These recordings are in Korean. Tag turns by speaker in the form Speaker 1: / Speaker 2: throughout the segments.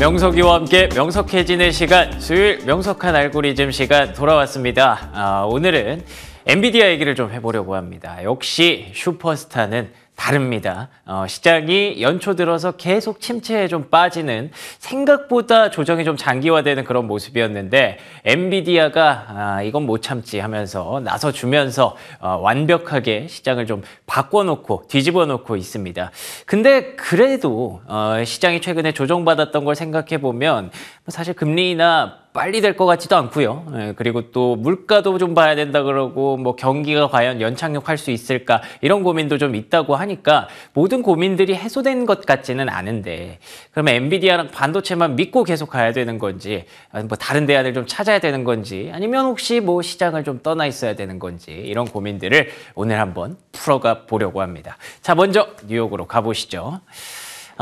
Speaker 1: 명석이와 함께 명석해지는 시간, 수요일 명석한 알고리즘 시간 돌아왔습니다. 아, 오늘은 엔비디아 얘기를 좀 해보려고 합니다. 역시 슈퍼스타는 다릅니다. 어, 시장이 연초 들어서 계속 침체에 좀 빠지는 생각보다 조정이 좀 장기화되는 그런 모습이었는데 엔비디아가 아, 이건 못 참지 하면서 나서주면서 어, 완벽하게 시장을 좀 바꿔놓고 뒤집어놓고 있습니다. 근데 그래도 어, 시장이 최근에 조정받았던 걸 생각해보면 사실 금리나 빨리 될 것 같지도 않고요. 예, 그리고 또 물가도 좀 봐야 된다 그러고 뭐 경기가 과연 연착륙할 수 있을까 이런 고민도 좀 있다고 하니까 모든 고민들이 해소된 것 같지는 않은데 그럼 엔비디아랑 반도체만 믿고 계속 가야 되는 건지 뭐 다른 대안을 좀 찾아야 되는 건지 아니면 혹시 뭐 시장을 좀 떠나 있어야 되는 건지 이런 고민들을 오늘 한번 풀어가 보려고 합니다. 자 먼저 뉴욕으로 가보시죠.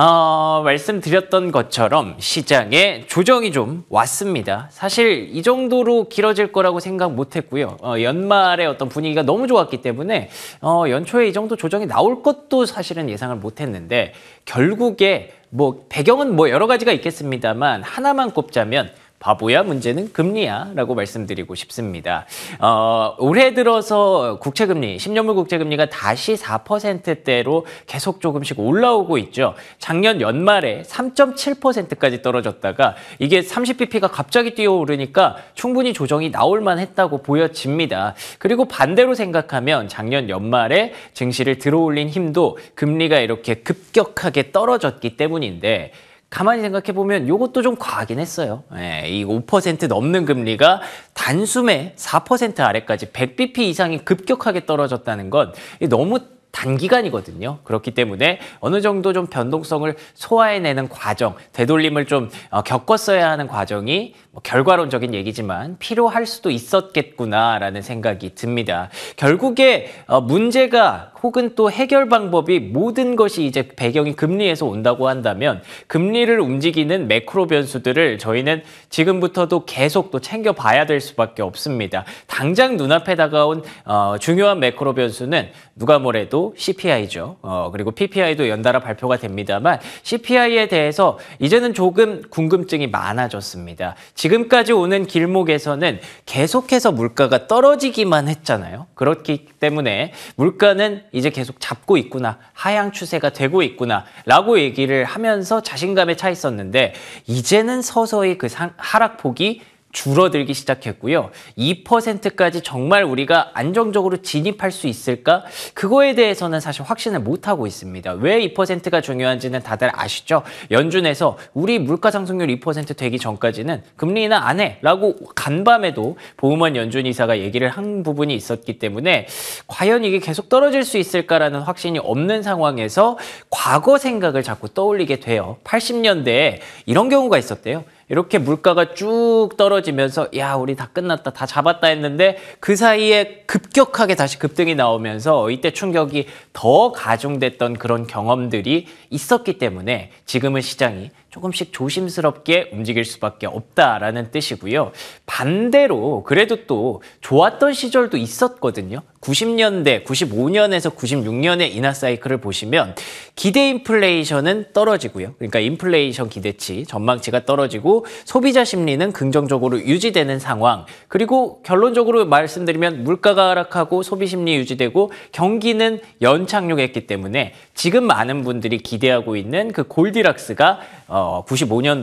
Speaker 1: 어, 말씀드렸던 것처럼 시장에 조정이 좀 왔습니다. 사실 이 정도로 길어질 거라고 생각 못했고요. 어, 연말에 어떤 분위기가 너무 좋았기 때문에 어, 연초에 이 정도 조정이 나올 것도 사실은 예상을 못했는데 결국에 뭐 배경은 뭐 여러 가지가 있겠습니다만 하나만 꼽자면 바보야 문제는 금리야라고 말씀드리고 싶습니다. 어, 올해 들어서 국채금리, 10년물 국채금리가 다시 4%대로 계속 조금씩 올라오고 있죠. 작년 연말에 3.7%까지 떨어졌다가 이게 30bp가 갑자기 뛰어오르니까 충분히 조정이 나올 만했다고 보여집니다. 그리고 반대로 생각하면 작년 연말에 증시를 들어올린 힘도 금리가 이렇게 급격하게 떨어졌기 때문인데 가만히 생각해 보면 이것도 좀 과하긴 했어요. 예, 이 5% 넘는 금리가 단숨에 4% 아래까지 100bp 이상이 급격하게 떨어졌다는 건 너무 단기간이거든요. 그렇기 때문에 어느 정도 좀 변동성을 소화해내는 과정, 되돌림을 좀 어, 겪었어야 하는 과정이 뭐 결과론적인 얘기지만 필요할 수도 있었겠구나라는 생각이 듭니다. 결국에 어, 문제가 혹은 또 해결 방법이 모든 것이 이제 배경이 금리에서 온다고 한다면 금리를 움직이는 매크로 변수들을 저희는 지금부터도 계속 또 챙겨봐야 될 수밖에 없습니다. 당장 눈앞에 다가온 어, 중요한 매크로 변수는 누가 뭐래도 c p i CPI죠. 어, 그리고 PPI도 연달아 발표가 됩니다만 CPI에 대해서 이제는 조금 궁금증이 많아졌습니다. 지금까지 오는 길목에서는 계속해서 물가가 떨어지기만 했잖아요. 그렇기 때문에 물가는 이제 계속 잡고 있구나, 하향 추세가 되고 있구나 라고 얘기를 하면서 자신감에 차 있었는데 이제는 서서히 그 상, 하락폭이 줄어들기 시작했고요. 2%까지 정말 우리가 안정적으로 진입할 수 있을까? 그거에 대해서는 사실 확신을 못하고 있습니다. 왜 2%가 중요한지는 다들 아시죠? 연준에서 우리 물가상승률 2% 되기 전까지는 금리 나안 해라고 간밤에도 보험원 연준 이사가 얘기를 한 부분이 있었기 때문에 과연 이게 계속 떨어질 수 있을까라는 확신이 없는 상황에서 과거 생각을 자꾸 떠올리게 돼요. 80년대에 이런 경우가 있었대요. 이렇게 물가가 쭉 떨어지면서 야 우리 다 끝났다 다 잡았다 했는데 그 사이에 급격하게 다시 급등이 나오면서 이때 충격이 더 가중됐던 그런 경험들이 있었기 때문에 지금은 시장이 조금씩 조심스럽게 움직일 수밖에 없다라는 뜻이고요. 반대로 그래도 또 좋았던 시절도 있었거든요. 90년대, 95년에서 96년의 인하 사이클을 보시면 기대 인플레이션은 떨어지고요. 그러니까 인플레이션 기대치, 전망치가 떨어지고 소비자 심리는 긍정적으로 유지되는 상황. 그리고 결론적으로 말씀드리면 물가가 하락하고 소비 심리 유지되고 경기는 연착륙했기 때문에 지금 많은 분들이 기대하고 있는 그 골디락스가 어, 95년도, 어,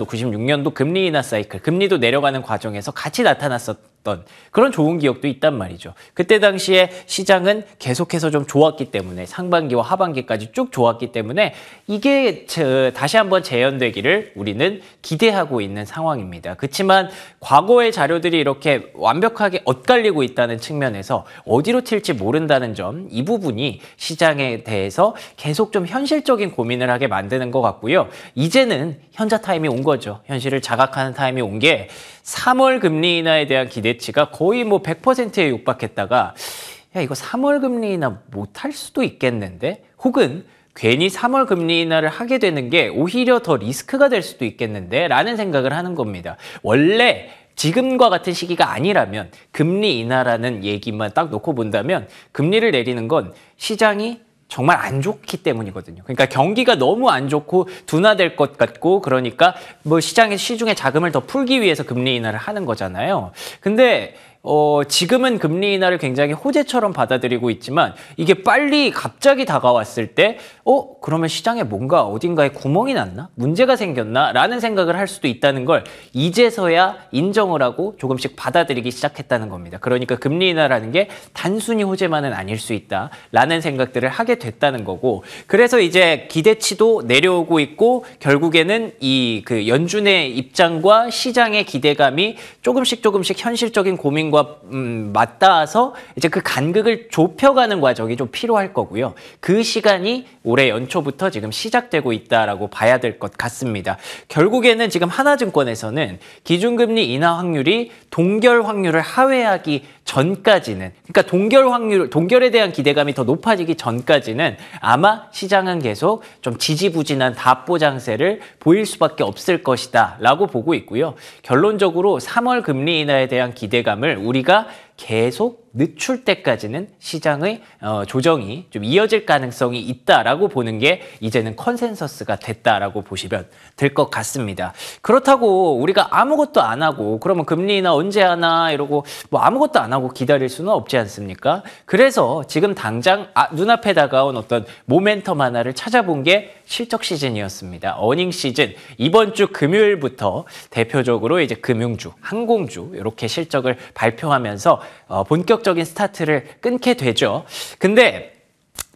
Speaker 1: 96년도 금리 인하 사이클, 금리도 내려가는 과정에서 같이 나타났었 던 있었던 그런 좋은 기억도 있단 말이죠. 그때 당시에 시장은 계속해서 좀 좋았기 때문에 상반기와 하반기까지 쭉 좋았기 때문에 이게 다시 한번 재현되기를 우리는 기대하고 있는 상황입니다. 그렇지만 과거의 자료들이 이렇게 완벽하게 엇갈리고 있다는 측면에서 어디로 튈지 모른다는 점 이 부분이 시장에 대해서 계속 좀 현실적인 고민을 하게 만드는 것 같고요. 이제는 현자 타임이 온 거죠. 현실을 자각하는 타임이 온 게 3월 금리 인하에 대한 기대 기대치가 거의 뭐 100%에 육박했다가 야 이거 3월 금리 인하 못할 수도 있겠는데 혹은 괜히 3월 금리 인하를 하게 되는 게 오히려 더 리스크가 될 수도 있겠는데 라는 생각을 하는 겁니다. 원래 지금과 같은 시기가 아니라면 금리 인하라는 얘기만 딱 놓고 본다면 금리를 내리는 건 시장이 정말 안 좋기 때문이거든요. 그러니까 경기가 너무 안 좋고 둔화될 것 같고 그러니까 뭐 시장에 시중에 자금을 더 풀기 위해서 금리 인하를 하는 거잖아요. 근데 어, 지금은 금리 인하를 굉장히 호재처럼 받아들이고 있지만 이게 빨리 갑자기 다가왔을 때 어? 그러면 시장에 뭔가 어딘가에 구멍이 났나? 문제가 생겼나? 라는 생각을 할 수도 있다는 걸 이제서야 인정을 하고 조금씩 받아들이기 시작했다는 겁니다. 그러니까 금리 인하라는 게 단순히 호재만은 아닐 수 있다. 라는 생각들을 하게 됐다는 거고 그래서 이제 기대치도 내려오고 있고 결국에는 이 그 연준의 입장과 시장의 기대감이 조금씩 조금씩 현실적인 고민과 관점과 음, 맞닿아서 이제 그 간극을 좁혀가는 과정이 좀 필요할 거고요. 그 시간이 올해 연초부터 지금 시작되고 있다라고 봐야 될 것 같습니다. 결국에는 지금 하나증권에서는 기준금리 인하 확률이 동결 확률을 하회하기 전까지는 그러니까 동결 확률 동결에 대한 기대감이 더 높아지기 전까지는 아마 시장은 계속 좀 지지부진한 답보장세를 보일 수밖에 없을 것이다라고 보고 있고요. 결론적으로 3월 금리 인하에 대한 기대감을 우리가 계속 늦출 때까지는 시장의 어, 조정이 좀 이어질 가능성이 있다라고 보는 게 이제는 컨센서스가 됐다라고 보시면 될 것 같습니다. 그렇다고 우리가 아무것도 안 하고 그러면 금리나 언제 하나 이러고 뭐 아무것도 안 하고 기다릴 수는 없지 않습니까? 그래서 지금 당장 아, 눈앞에 다가온 어떤 모멘텀 하나를 찾아본 게 실적 시즌이었습니다. 어닝 시즌 이번 주 금요일부터 대표적으로 이제 금융주, 항공주 이렇게 실적을 발표하면서 어, 본격 공격적인 스타트를 끊게 되죠. 근데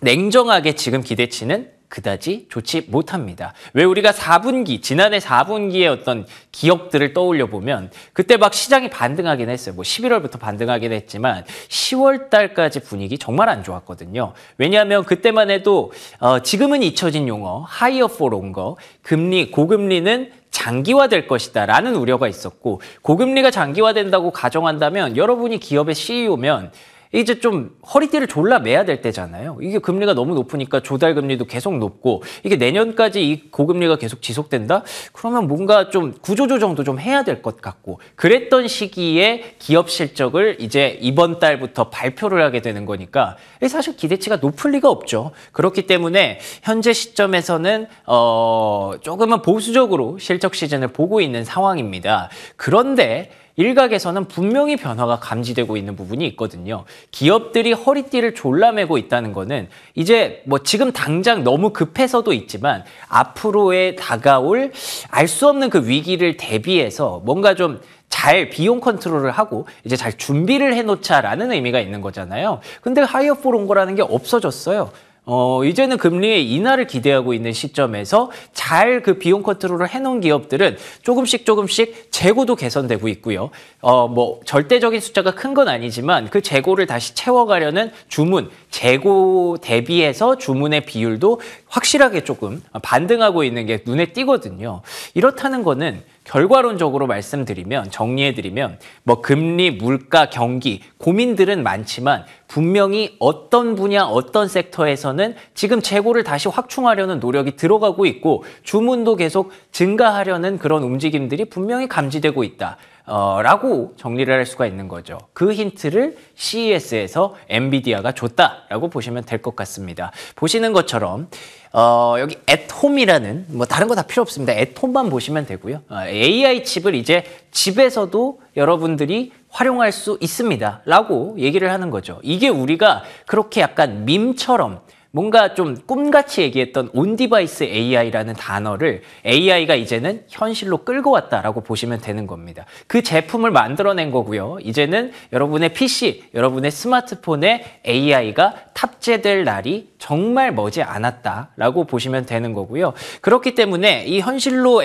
Speaker 1: 냉정하게 지금 기대치는 그다지 좋지 못합니다. 왜 우리가 4분기, 지난해 4분기의 어떤 기억들을 떠올려 보면 그때 막 시장이 반등하긴 했어요. 뭐 11월부터 반등하긴 했지만 10월 달까지 분위기 정말 안 좋았거든요. 왜냐하면 그때만 해도 어, 지금은 잊혀진 용어, 하이어 포 롱거, 금리, 고금리는 장기화될 것이다라는 우려가 있었고 고금리가 장기화된다고 가정한다면 여러분이 기업의 CEO면 이제 좀 허리띠를 졸라 매야 될 때잖아요. 이게 금리가 너무 높으니까 조달 금리도 계속 높고 이게 내년까지 이 고금리가 계속 지속된다? 그러면 뭔가 좀 구조조정도 좀 해야 될 것 같고 그랬던 시기에 기업 실적을 이제 이번 달부터 발표를 하게 되는 거니까 사실 기대치가 높을 리가 없죠. 그렇기 때문에 현재 시점에서는 어 조금은 보수적으로 실적 시즌을 보고 있는 상황입니다. 그런데 일각에서는 분명히 변화가 감지되고 있는 부분이 있거든요. 기업들이 허리띠를 졸라매고 있다는 거는 이제 뭐 지금 당장 너무 급해서도 있지만 앞으로의 다가올 알 수 없는 그 위기를 대비해서 뭔가 좀 잘 비용 컨트롤을 하고 이제 잘 준비를 해놓자라는 의미가 있는 거잖아요. 근데 하이어 포 롱거라는 게 없어졌어요. 어, 이제는 금리의 인하를 기대하고 있는 시점에서 잘 그 비용 컨트롤을 해놓은 기업들은 조금씩 조금씩 재고도 개선되고 있고요. 어, 뭐 절대적인 숫자가 큰 건 아니지만 그 재고를 다시 채워가려는 주문, 재고 대비해서 주문의 비율도 확실하게 조금 반등하고 있는 게 눈에 띄거든요. 이렇다는 거는 결과론적으로 말씀드리면 정리해드리면 뭐 금리, 물가, 경기 고민들은 많지만 분명히 어떤 분야, 어떤 섹터에서는 지금 재고를 다시 확충하려는 노력이 들어가고 있고 주문도 계속 증가하려는 그런 움직임들이 분명히 감지되고 있다. 어, 라고 정리를 할 수가 있는 거죠. 그 힌트를 CES에서 엔비디아가 줬다라고 보시면 될 것 같습니다. 보시는 것처럼 어, 여기 애톰이라는 뭐 다른 거 다 필요 없습니다. 애톰만 보시면 되고요. 어, AI 칩을 이제 집에서도 여러분들이 활용할 수 있습니다. 라고 얘기를 하는 거죠. 이게 우리가 그렇게 약간 밈처럼 뭔가 좀 꿈같이 얘기했던 온디바이스 AI라는 단어를 AI가 이제는 현실로 끌고 왔다라고 보시면 되는 겁니다. 그 제품을 만들어낸 거고요. 이제는 여러분의 PC, 여러분의 스마트폰에 AI가 탑재될 날이 정말 머지 않았다라고 보시면 되는 거고요. 그렇기 때문에 이 현실로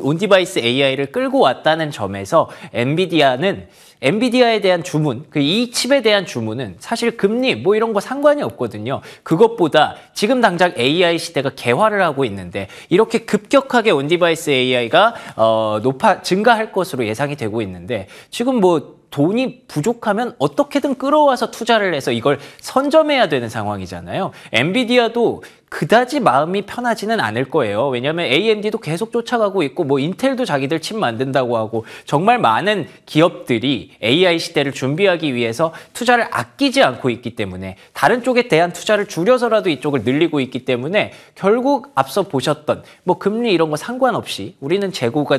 Speaker 1: 온디바이스 AI를 끌고 왔다는 점에서 엔비디아는 엔비디아에 대한 주문, 그 이 칩에 대한 주문은 사실 금리 뭐 이런 거 상관이 없거든요. 그것보다 지금 당장 AI 시대가 개화를 하고 있는데 이렇게 급격하게 온디바이스 AI가 어, 높아 증가할 것으로 예상이 되고 있는데 지금 뭐 돈이 부족하면 어떻게든 끌어와서 투자를 해서 이걸 선점해야 되는 상황이잖아요. 엔비디아도 그다지 마음이 편하지는 않을 거예요. 왜냐하면 AMD도 계속 쫓아가고 있고 뭐 인텔도 자기들 칩 만든다고 하고 정말 많은 기업들이 AI 시대를 준비하기 위해서 투자를 아끼지 않고 있기 때문에 다른 쪽에 대한 투자를 줄여서라도 이쪽을 늘리고 있기 때문에 결국 앞서 보셨던 뭐 금리 이런 거 상관없이 우리는 재고가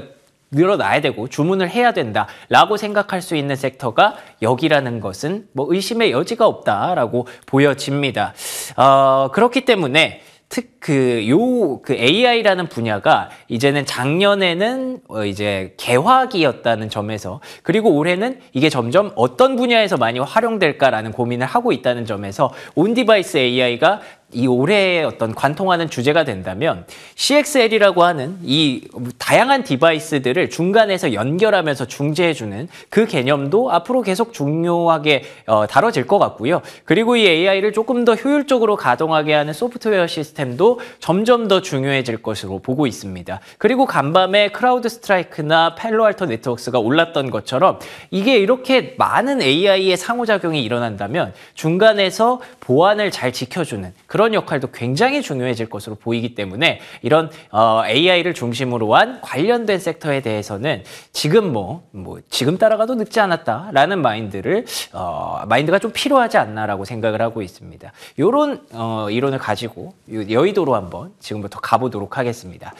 Speaker 1: 늘어나야 되고 주문을 해야 된다라고 생각할 수 있는 섹터가 여기라는 것은 뭐 의심의 여지가 없다라고 보여집니다. 어, 그렇기 때문에 특그요그 그, 그 AI라는 분야가 이제는 작년에는 어 이제 개화기였다는 점에서 그리고 올해는 이게 점점 어떤 분야에서 많이 활용될까라는 고민을 하고 있다는 점에서 온디바이스 AI가 이 올해의 어떤 관통하는 주제가 된다면 CXL이라고 하는 이 다양한 디바이스들을 중간에서 연결하면서 중재해주는 그 개념도 앞으로 계속 중요하게 어, 다뤄질 것 같고요. 그리고 이 AI를 조금 더 효율적으로 가동하게 하는 소프트웨어 시스템도 점점 더 중요해질 것으로 보고 있습니다. 그리고 간밤에 크라우드 스트라이크나 펠로알터 네트워크가 올랐던 것처럼 이게 이렇게 많은 AI의 상호작용이 일어난다면 중간에서 보안을 잘 지켜주는 그런 이런 역할도 굉장히 중요해질 것으로 보이기 때문에 이런 어, AI를 중심으로 한 관련된 섹터에 대해서는 지금 뭐, 뭐 지금 따라가도 늦지 않았다라는 마인드를 어, 마인드가 좀 필요하지 않나라고 생각을 하고 있습니다. 이런 어, 이론을 가지고 여의도로 한번 지금부터 가보도록 하겠습니다.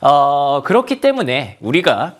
Speaker 1: 어, 그렇기 때문에 우리가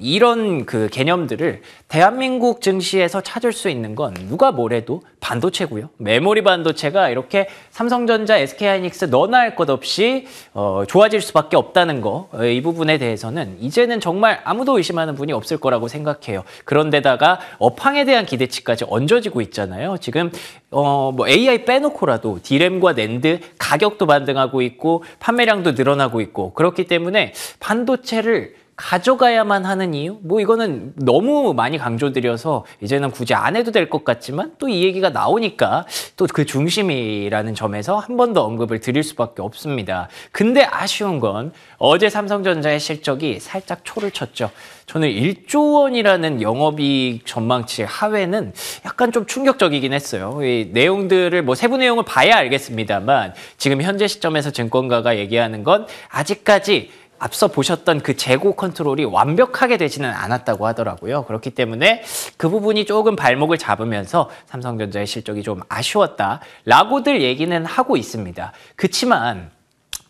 Speaker 1: 이런 그 개념들을 대한민국 증시에서 찾을 수 있는 건 누가 뭐래도 반도체고요. 메모리 반도체가 이렇게 삼성전자, SK하이닉스 너나 할 것 없이 어, 좋아질 수밖에 없다는 거. 어, 이 부분에 대해서는 이제는 정말 아무도 의심하는 분이 없을 거라고 생각해요. 그런데다가 업황에 대한 기대치까지 얹어지고 있잖아요. 지금 어, 뭐 AI 빼놓고라도 디램과 낸드 가격도 반등하고 있고 판매량도 늘어나고 있고 그렇기 때문에 반도체를 가져가야만 하는 이유? 뭐 이거는 너무 많이 강조드려서 이제는 굳이 안 해도 될 것 같지만 또 이 얘기가 나오니까 또 그 중심이라는 점에서 한 번 더 언급을 드릴 수밖에 없습니다. 근데 아쉬운 건 어제 삼성전자의 실적이 살짝 초를 쳤죠. 저는 1조 원이라는 영업이익 전망치 하회는 약간 좀 충격적이긴 했어요. 이 내용들을 뭐 세부 내용을 봐야 알겠습니다만 지금 현재 시점에서 증권가가 얘기하는 건 아직까지 앞서 보셨던 그 재고 컨트롤이 완벽하게 되지는 않았다고 하더라고요. 그렇기 때문에 그 부분이 조금 발목을 잡으면서 삼성전자의 실적이 좀 아쉬웠다라고들 얘기는 하고 있습니다. 그치만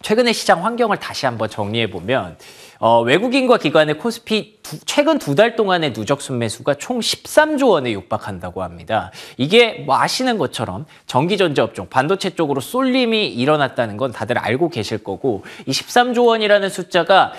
Speaker 1: 최근의 시장 환경을 다시 한번 정리해보면 어, 외국인과 기관의 코스피 두, 최근 두 달 동안의 누적 순매수가 총 13조 원에 육박한다고 합니다. 이게 뭐 아시는 것처럼 전기전자업종, 반도체 쪽으로 쏠림이 일어났다는 건 다들 알고 계실 거고 이 13조 원이라는 숫자가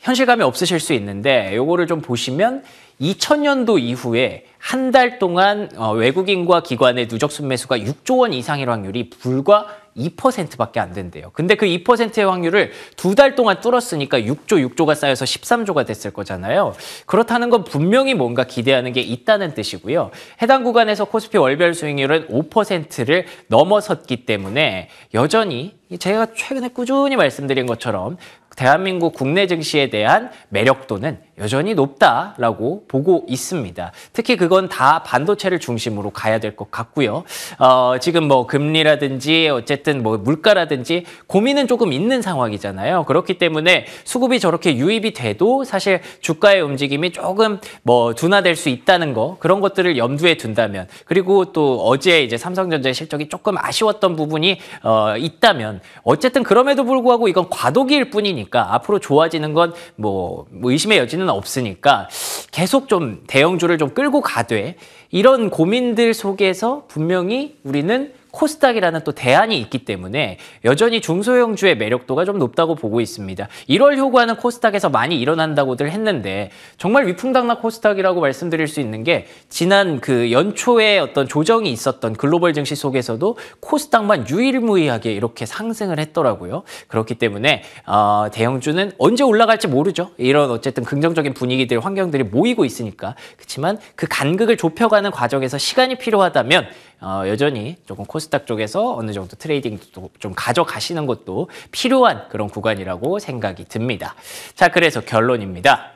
Speaker 1: 현실감이 없으실 수 있는데 요거를 좀 보시면 2000년도 이후에 한 달 동안 어, 외국인과 기관의 누적 순매수가 6조 원 이상일 확률이 불과 2%밖에 안 된대요. 근데 그 2%의 확률을 두 달 동안 뚫었으니까 6조, 6조가 쌓여서 13조가 됐을 거잖아요. 그렇다는 건 분명히 뭔가 기대하는 게 있다는 뜻이고요. 해당 구간에서 코스피 월별 수익률은 5%를 넘어섰기 때문에 여전히 제가 최근에 꾸준히 말씀드린 것처럼 대한민국 국내 증시에 대한 매력도는 여전히 높다라고 보고 있습니다. 특히 그건 다 반도체를 중심으로 가야 될 것 같고요. 어, 지금 뭐 금리라든지 어쨌든 뭐 물가라든지 고민은 조금 있는 상황이잖아요. 그렇기 때문에 수급이 저렇게 유입이 돼도 사실 주가의 움직임이 조금 뭐 둔화될 수 있다는 거 그런 것들을 염두에 둔다면 그리고 또 어제 이제 삼성전자의 실적이 조금 아쉬웠던 부분이 어, 있다면 어쨌든 그럼에도 불구하고 이건 과도기일 뿐이니 거니까 앞으로 좋아지는 건뭐 뭐 의심의 여지는 없으니까 계속 좀 대형주를 좀 끌고 가되 이런 고민들 속에서 분명히 우리는 코스닥이라는 또 대안이 있기 때문에 여전히 중소형주의 매력도가 좀 높다고 보고 있습니다. 1월 효과는 코스닥에서 많이 일어난다고들 했는데 정말 위풍당락 코스닥이라고 말씀드릴 수 있는 게 지난 그 연초에 어떤 조정이 있었던 글로벌 증시 속에서도 코스닥만 유일무이하게 이렇게 상승을 했더라고요. 그렇기 때문에 어, 대형주는 언제 올라갈지 모르죠. 이런 어쨌든 긍정적인 분위기들, 환경들이 모이고 있으니까 그렇지만 그 간극을 좁혀가는 과정에서 시간이 필요하다면 어, 여전히 조금 코스 닥 코스닥 쪽에서 어느 정도 트레이딩도 좀 가져가시는 것도 필요한 그런 구간이라고 생각이 듭니다. 자, 그래서 결론입니다.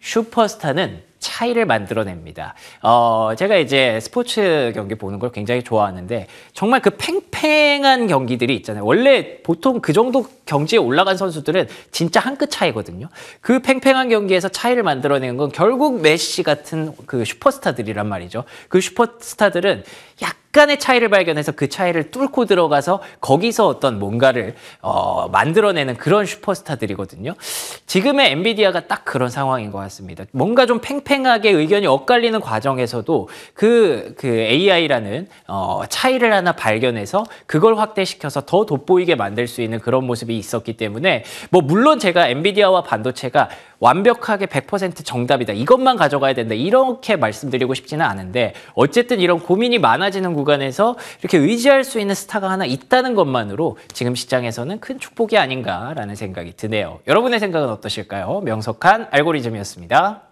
Speaker 1: 슈퍼스타는 차이를 만들어냅니다. 어, 제가 이제 스포츠 경기 보는 걸 굉장히 좋아하는데 정말 그 팽, 팽팽한 경기들이 있잖아요. 원래 보통 그 정도 경지에 올라간 선수들은 진짜 한 끗 차이거든요. 그 팽팽한 경기에서 차이를 만들어내는 건 결국 메시 같은 그 슈퍼스타들이란 말이죠. 그 슈퍼스타들은 약간의 차이를 발견해서 그 차이를 뚫고 들어가서 거기서 어떤 뭔가를 어, 만들어내는 그런 슈퍼스타들이거든요. 지금의 엔비디아가 딱 그런 상황인 것 같습니다. 뭔가 좀 팽팽하게 의견이 엇갈리는 과정에서도 그, 그 AI라는 어, 차이를 하나 발견해서 그걸 확대시켜서 더 돋보이게 만들 수 있는 그런 모습이 있었기 때문에 뭐 물론 제가 엔비디아와 반도체가 완벽하게 100% 정답이다. 이것만 가져가야 된다. 이렇게 말씀드리고 싶지는 않은데 어쨌든 이런 고민이 많아지는 구간에서 이렇게 의지할 수 있는 스타가 하나 있다는 것만으로 지금 시장에서는 큰 축복이 아닌가라는 생각이 드네요. 여러분의 생각은 어떠실까요? 명석한 알고리즘이었습니다.